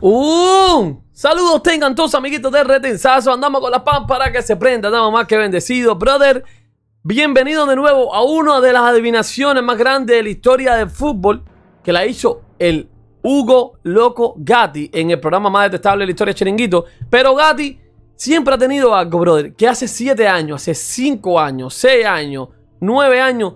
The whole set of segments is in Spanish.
Un Saludos tengan todos amiguitos de Retensazo. Andamos con la pan para que se prenda. nada más que bendecido, brother. Bienvenido de nuevo a una de las adivinaciones más grandes de la historia del fútbol que la hizo el Hugo Loco Gatti en el programa más detestable de la historia de Chiringuito. Pero Gatti siempre ha tenido algo, brother, que hace 7 años, hace 5 años, 6 años, 9 años,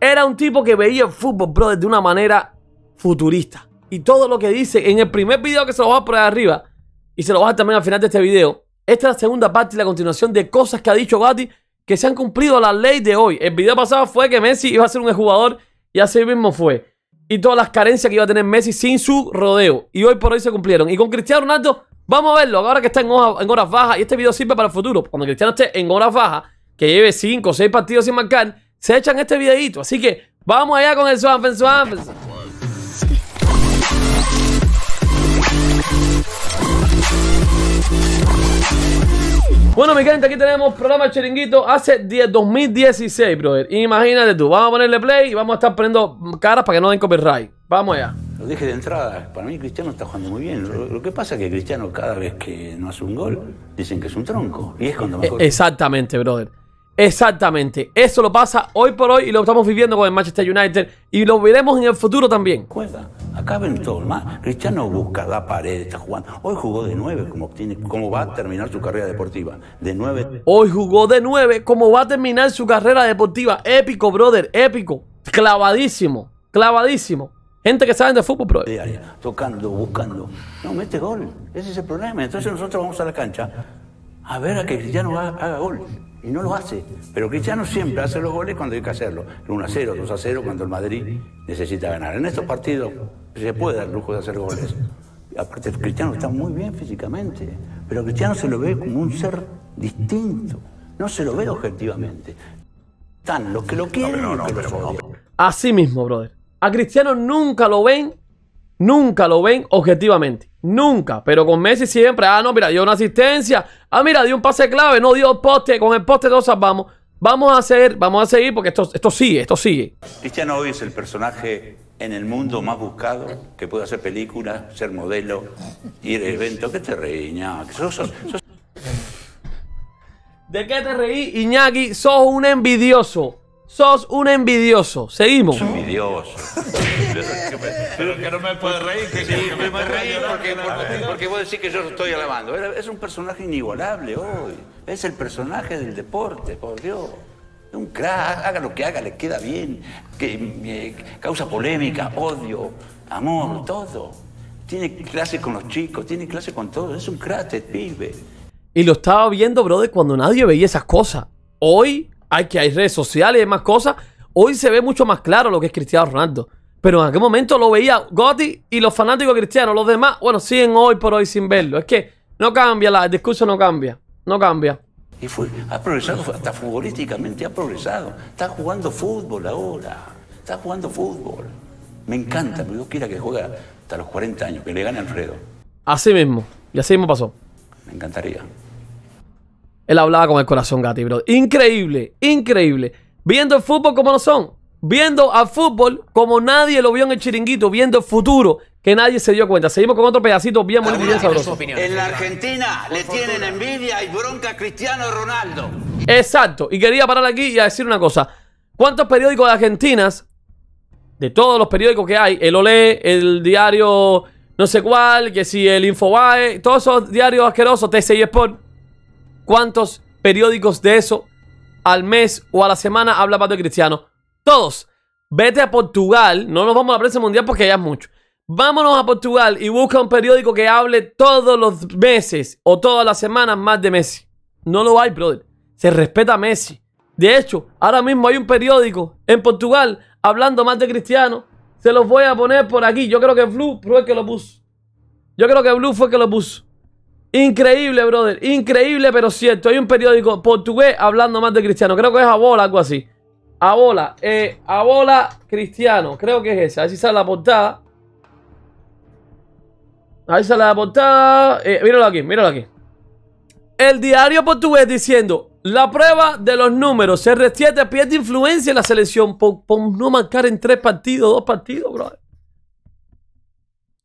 era un tipo que veía el fútbol, brother, de una manera futurista y todo lo que dice en el primer video que se lo voy a poner arriba y se lo voy a también al final de este video. Esta es la segunda parte y la continuación de cosas que ha dicho Gatti que se han cumplido la ley de hoy. El video pasado fue que Messi iba a ser un jugador y así mismo fue. Y todas las carencias que iba a tener Messi sin su rodeo. Y hoy por hoy se cumplieron. Y con Cristiano Ronaldo, vamos a verlo. Ahora que está en, horas bajas. Y este video sirve para el futuro. Cuando Cristiano esté en horas bajas, que lleve 5 o 6 partidos sin marcar, se echan este videito. Así que vamos allá con el Swanfen Bueno, mi gente, aquí tenemos programa Chiringuito hace 10, 2016, brother. Imagínate tú, vamos a ponerle play y vamos a estar poniendo caras para que no den copyright. Vamos allá. Lo dije de entrada, para mí Cristiano está jugando muy bien. Lo, que pasa es que Cristiano cada vez que no hace un gol, dicen que es un tronco. Y es cuando mejor... E-, exactamente, brother. Exactamente, eso lo pasa hoy por hoy y lo estamos viviendo con el Manchester United y lo veremos en el futuro también. acá ven todo más. Cristiano busca la pared, está jugando. Hoy jugó de nueve como, tiene? como va a terminar su carrera deportiva. De nueve. Hoy jugó de nueve como va a terminar su carrera deportiva. Épico, brother, épico. Clavadísimo, clavadísimo. Gente que sabe de fútbol, bro. tocando, buscando. No, mete gol. Ese es el problema. Entonces nosotros vamos a la cancha a ver a que Cristiano haga gol. Y no lo hace. Pero Cristiano siempre hace los goles cuando hay que hacerlo. 1 a 0, 2 a 0, cuando el Madrid necesita ganar. En estos partidos se puede dar lujo de hacer goles. Aparte, Cristiano está muy bien físicamente. Pero Cristiano se lo ve como un ser distinto. No se lo ve objetivamente. Están los que lo quieren no, no, lo Así mismo, brother. A Cristiano nunca lo ven, nunca lo ven objetivamente. Nunca, pero con Messi siempre. Ah, no, mira, dio una asistencia. Ah, mira, dio un pase clave, no dio poste. Con el poste todos vamos. Vamos a hacer, vamos a seguir porque esto, esto sigue, esto sigue. Cristiano hoy es el personaje en el mundo más buscado, que puede hacer películas, ser modelo, ir a eventos. ¿Qué te reí, Iñaki? ¿Sos, de qué te reí, Iñaki? Sos un envidioso. Sos un envidioso. Seguimos. Envidioso. Pero que no me puede reír. Que sí, me, me reír! porque, porque, porque decir que yo estoy alabando. Es un personaje inigualable hoy. Es el personaje del deporte, por Dios. Un crack, haga lo que haga, le queda bien. Que, eh, causa polémica, odio, amor, todo. Tiene clase con los chicos, tiene clase con todos. Es un crack, este pibe. Y lo estaba viendo, brother, cuando nadie veía esas cosas. Hoy hay que hay redes sociales y demás cosas. Hoy se ve mucho más claro lo que es Cristiano Ronaldo. Pero en aquel momento lo veía Gotti y los fanáticos cristianos, los demás, bueno, siguen hoy por hoy sin verlo. Es que no cambia, la, el discurso no cambia, no cambia. Y fue, ha progresado, hasta futbolísticamente ha progresado. Está jugando fútbol ahora, está jugando fútbol. Me encanta, pero yo quiera que juegue hasta los 40 años, que le gane Alfredo. Así mismo, y así mismo pasó. Me encantaría. Él hablaba con el corazón, Gati, bro. Increíble, increíble. Viendo el fútbol como lo son. Viendo al fútbol como nadie lo vio en el chiringuito. Viendo el futuro que nadie se dio cuenta. Seguimos con otro pedacito bien bonito bien sabroso. en la Argentina le tienen envidia y bronca a Cristiano Ronaldo. Exacto. Y quería parar aquí y decir una cosa. ¿Cuántos periódicos de Argentinas, de todos los periódicos que hay, el Olé, el diario no sé cuál, que si el Infobae, todos esos diarios asquerosos, y Sport, cuántos periódicos de eso al mes o a la semana habla de Cristiano. Todos, vete a Portugal, no nos vamos a la prensa mundial porque ya es mucho. Vámonos a Portugal y busca un periódico que hable todos los meses o todas las semanas más de Messi. No lo hay, brother. Se respeta Messi. De hecho, ahora mismo hay un periódico en Portugal hablando más de Cristiano. Se los voy a poner por aquí. Yo creo que Blue fue el que lo puso. Yo creo que Blue fue el que lo puso. Increíble, brother. Increíble, pero cierto. Hay un periódico portugués hablando más de Cristiano. Creo que es Abola, algo así. Abola. Eh, Abola Cristiano. Creo que es ese. A ver si sale la portada. Ahí sale la portada. Eh, míralo aquí, míralo aquí. El diario portugués diciendo: La prueba de los números. CR7 pierde influencia en la selección por, no marcar en tres partidos, dos partidos, brother.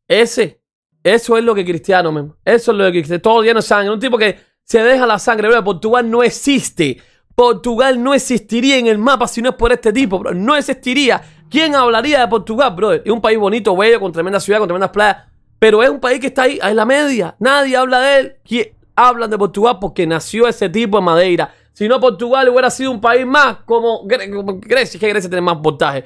Ese. Eso es lo que cristiano, Eso es lo que cristiano. Todo lleno de sangre. Un tipo que se deja la sangre. Bro, Portugal no existe. Portugal no existiría en el mapa si no es por este tipo, No existiría. ¿Quién hablaría de Portugal, bro? Es un país bonito, bello, con tremenda ciudad, con tremendas playas. Pero es un país que está ahí, en la media. Nadie habla de él. ¿Quién? Hablan de Portugal porque nació ese tipo en Madeira. Si no, Portugal hubiera sido un país más como, Grecia. que Grecia tiene más portaje?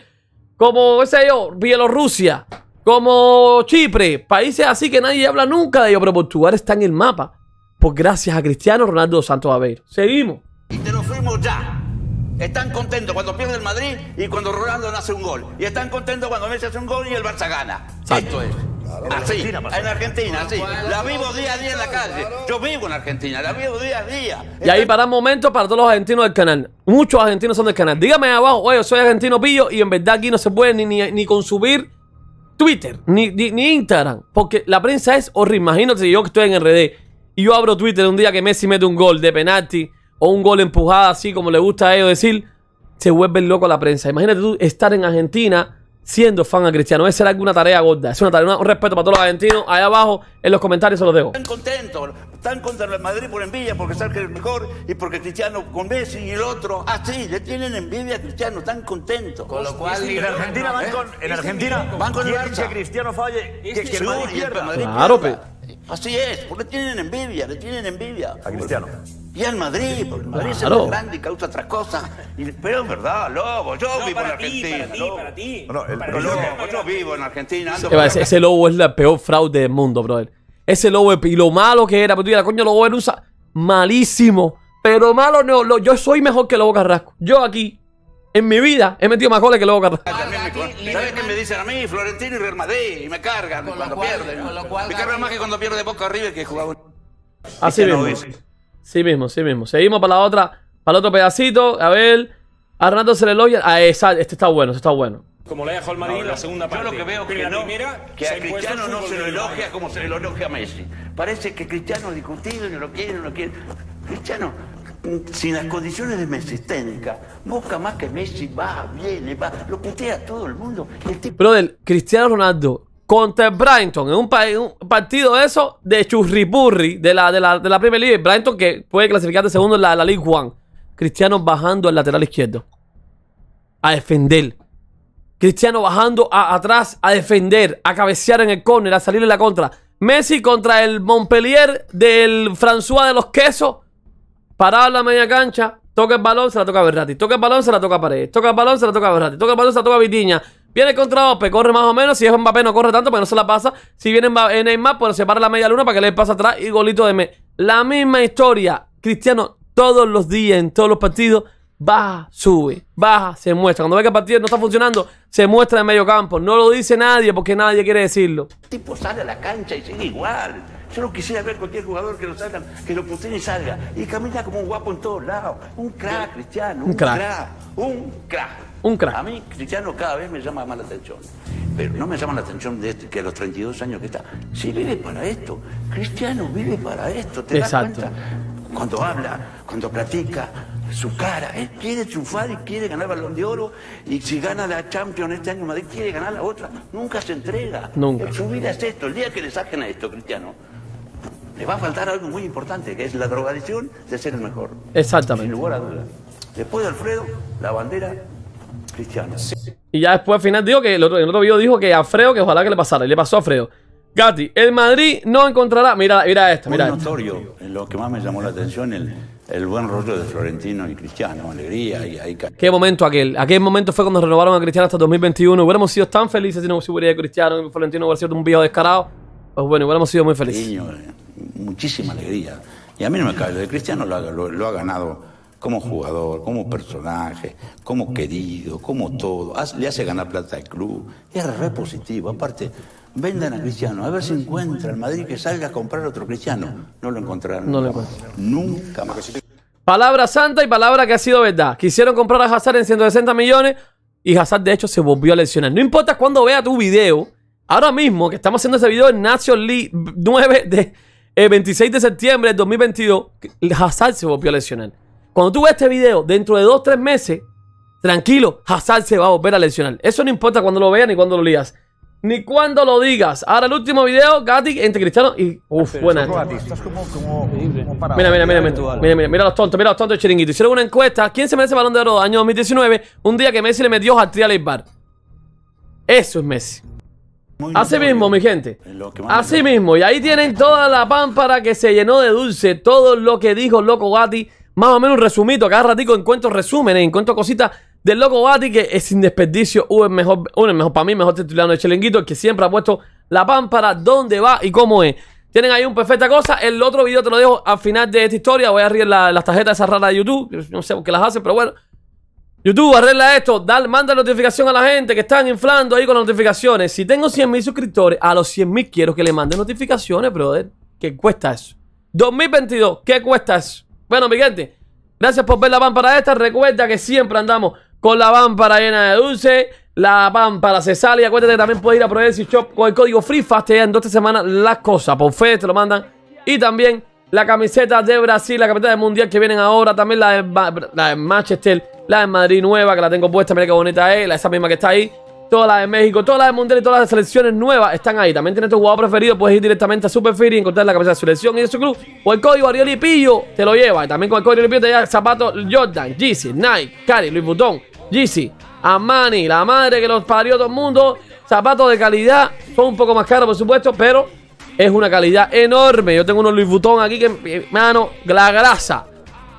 Como, ese yo, Bielorrusia como Chipre, países así que nadie habla nunca de ellos, pero Portugal está en el mapa Pues gracias a Cristiano Ronaldo Santos Aveiro. Seguimos. Y te lo fuimos ya. Están contentos cuando pierden el Madrid y cuando Ronaldo hace un gol. Y están contentos cuando Messi hace un gol y el Barça gana. Esto es. así, en Argentina, así. La vivo día a día en la calle. Yo vivo en Argentina, la vivo día a día. Y ahí para un momento para todos los argentinos del canal. Muchos argentinos son del canal. Dígame abajo, oye, soy argentino pillo y en verdad aquí no se puede ni, ni, ni consumir Twitter, ni, ni, Instagram, porque la prensa es horrible. Imagínate si yo que estoy en RD y yo abro Twitter un día que Messi mete un gol de penalti o un gol empujado... así como le gusta a ellos decir, se vuelve loco la prensa. Imagínate tú estar en Argentina siendo fan a Cristiano. Esa era alguna tarea gorda. Es una tarea, un respeto para todos los argentinos. Allá abajo en los comentarios se los dejo. Están contentos, están contra el Madrid por envidia, porque saben que es mejor y porque Cristiano con Messi y el otro. Ah, sí, le tienen envidia a Cristiano, están contentos. Con lo cual, en Argentina van con, en Argentina van con el Cristiano falle, que, que Madrid pierda. Claro, Así es, porque tienen envidia, le tienen envidia. A Cristiano. Y al Madrid, porque el Madrid es más grande y causa otras cosas. pero es verdad, Lobo, yo vivo en Argentina. Para ti, para ti. No, no, el, lobo, yo, vivo en Argentina. ese, Lobo es la peor fraude del mundo, brother. Ese Lobo, y lo malo que era, pero pues tú dirás, coño, Lobo era un... Malísimo. Pero malo no, yo soy mejor que Lobo Carrasco. Yo aquí en mi vida he metido más goles que luego 14. ¿Sabes qué me dicen a mí? Florentino y Real Madrid. Y me cargan cuando pierden. me cargan más que cuando pierde Boca arriba que jugaba un... Así ah, mismo. sí mismo, sí mismo. Seguimos para la otra, para el otro pedacito. A ver. A Renato se le elogia. Ah, exacto. Este está bueno, este está bueno como le dejó el Madrid en la segunda parte. Yo lo que veo que, que la primera, a Cristiano no se lo elogia como se le elogia a Messi. Parece que Cristiano es discutido, no lo quiere, no lo quiere. Cristiano sin las condiciones de Messi técnica, Busca más que Messi va, viene, va, lo putea todo el mundo. El tipo... Brother, Cristiano Ronaldo contra el Brighton, en un, un, partido eso de churripurri de la, de la, de la Premier League. Brighton que puede clasificar de segundo en la, la League One. Cristiano bajando al lateral izquierdo a defender. Cristiano bajando atrás a defender, a cabecear en el córner, a salir en la contra. Messi contra el Montpellier del François de los Quesos Parado la media cancha, toca el balón, se la toca a Toca el balón, se la toca a Paredes. Toca el balón, se la toca a Toca el balón, se la toca Vitiña. Viene contra Ope, corre más o menos. Si es Mbappé, no corre tanto, pero no se la pasa. Si viene en eh, Neymar, pues se para la media luna para que le pase atrás y golito de me. La misma historia. Cristiano, todos los días, en todos los partidos, baja, sube, baja, se muestra. Cuando ve que el partido no está funcionando, se muestra en medio campo. No lo dice nadie porque nadie quiere decirlo. El tipo sale a la cancha y sigue igual. Yo no quisiera ver cualquier jugador que lo salgan, que lo puteen y salga. Y camina como un guapo en todos lados. Un crack, Cristiano, un, crack. Un crack. Un crack. A mí, Cristiano, cada vez me llama más la atención. Pero no me llama la atención de este, que a los 32 años que está. si vive para esto. Cristiano vive para esto. ¿Te Exacto. das cuenta? Cuando habla, cuando platica, su cara. Él quiere triunfar y quiere ganar balón de oro. Y si gana la Champions este año Madrid, quiere ganar la otra. Nunca se entrega. Nunca. Su vida es esto. El día que le saquen a esto, Cristiano, le va a faltar algo muy importante, que es la drogadicción de ser el mejor. Exactamente. Sin lugar a dudas. Después de Alfredo, la bandera cristiana. Y ya después al final digo que el otro, en otro video dijo que a Alfredo, que ojalá que le pasara. Y le pasó a Alfredo. Gatti, el Madrid no encontrará. Mira, mira esto, mira. Muy notorio, lo que más me llamó la atención, el, el buen rollo de Florentino y Cristiano, alegría y ahí Qué momento aquel, aquel momento fue cuando renovaron a Cristiano hasta 2021. Hubiéramos sido tan felices si no hubiera Cristiano, Florentino hubiera sido un viejo descarado. Pues bueno, hubiéramos sido muy felices. Eh muchísima alegría. Y a mí no me cabe, El Cristiano lo ha, ganado como jugador, como personaje, como querido, como todo. le hace ganar plata al club. Es re positivo. Aparte, vendan a Cristiano, a ver si encuentra el Madrid que salga a comprar otro Cristiano. No lo encontrarán. Nunca Palabra santa y palabra que ha sido verdad. Quisieron comprar a Hazard en 160 millones y Hazard de hecho se volvió a lesionar. No importa cuándo vea tu video, ahora mismo que estamos haciendo ese video en National League 9 de el 26 de septiembre del 2022, Hazard se volvió a lesionar. Cuando tú ves este video, dentro de 2-3 meses, tranquilo, Hazard se va a volver a lesionar. Eso no importa cuando lo veas ni cuando lo leas. Ni cuando lo digas. Ahora el último video, Gatti entre Cristiano y. Uf, buena mira, mira, mira, mira, mira, mira, los tontos, mira los tontos de chiringuito. Hicieron una encuesta. ¿Quién se merece el balón de oro año 2019? Un día que Messi le metió a Trial Bar. Eso es Messi. Así mismo, mi gente. Así mismo. Y ahí tienen toda la pámpara que se llenó de dulce. Todo lo que dijo Loco Gatti. Más o menos un resumito. Cada ratico encuentro resúmenes, encuentro cositas del Loco Gatti que es sin desperdicio. Uno es mejor, uno mejor para mí, mejor titulado de Chelenguito, que siempre ha puesto la pámpara, dónde va y cómo es. Tienen ahí un perfecta cosa. El otro video te lo dejo al final de esta historia. Voy a abrir las tarjetas esas raras de YouTube. No sé por qué las hace, pero bueno. YouTube, arregla esto. manda notificación a la gente que están inflando ahí con las notificaciones. Si tengo 100.000 suscriptores, a los 100.000 quiero que le manden notificaciones, brother. ¿Qué cuesta eso? 2022, ¿qué cuesta eso? Bueno, mi gente, gracias por ver la pámpara esta. Recuerda que siempre andamos con la pámpara llena de dulce. La pámpara se sale. Y acuérdate que también puedes ir a Provency Shop con el código FREEFAST. Te en dos semanas las cosas. Por fe te lo mandan. Y también la camiseta de Brasil, la camiseta del Mundial que vienen ahora. También la la de Manchester. La de Madrid nueva, que la tengo puesta, mira qué bonita es. esa misma que está ahí. Todas las de México, todas las de Mundial y todas las selecciones nuevas están ahí. También tienes tu jugador preferido, puedes ir directamente a Superfeed y encontrar la cabeza de selección y de su club. O el código Ariel Pillo te lo lleva. Y también con el código Ariel Pillo te lleva zapatos Jordan, Yeezy, Nike, Cari, Louis Vuitton, Yeezy, Amani la madre que los parió todo el mundo. Zapatos de calidad, son un poco más caros por supuesto, pero es una calidad enorme. Yo tengo unos Luis Vuitton aquí que, mano, la grasa.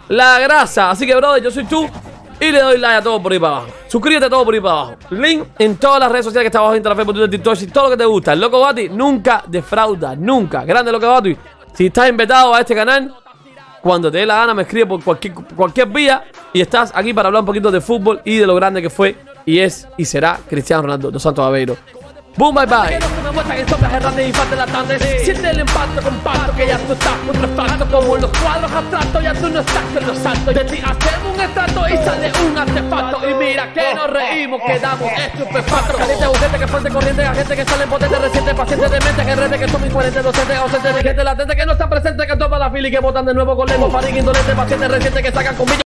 La grasa. Así que, brother, yo soy tú. Y le doy like a todo por ahí para abajo. Suscríbete a todo por ahí para abajo. Link en todas las redes sociales que está abajo: Instagram, Facebook, Twitter, TikTok, y todo lo que te gusta. El Loco Bati nunca defrauda, nunca. Grande Loco Bati. Si estás invitado a este canal, cuando te dé la gana, me escribe por cualquier, cualquier vía. Y estás aquí para hablar un poquito de fútbol y de lo grande que fue y es y será Cristiano Ronaldo dos Santos Aveiro. Boom, bye bye. No muestra que soplas errantes y falta la tarde sí. Siente el impacto, comparto que ya tú estás contrafacto Como los cuadros abstractos ya tú no estás en los saltos De ti hacemos un estrato y sale un artefacto Y mira que oh, nos oh, reímos, oh, quedamos estupefactos Caliente ausente, que fuente corriente, a gente que sale potente Reciente, paciente de mente, que rete, que son incoherentes Docentes, ausente de gente latente, que no está presente Que toma la fila y que votan de nuevo con lemos Farín indolente, paciente reciente, que sacan conmigo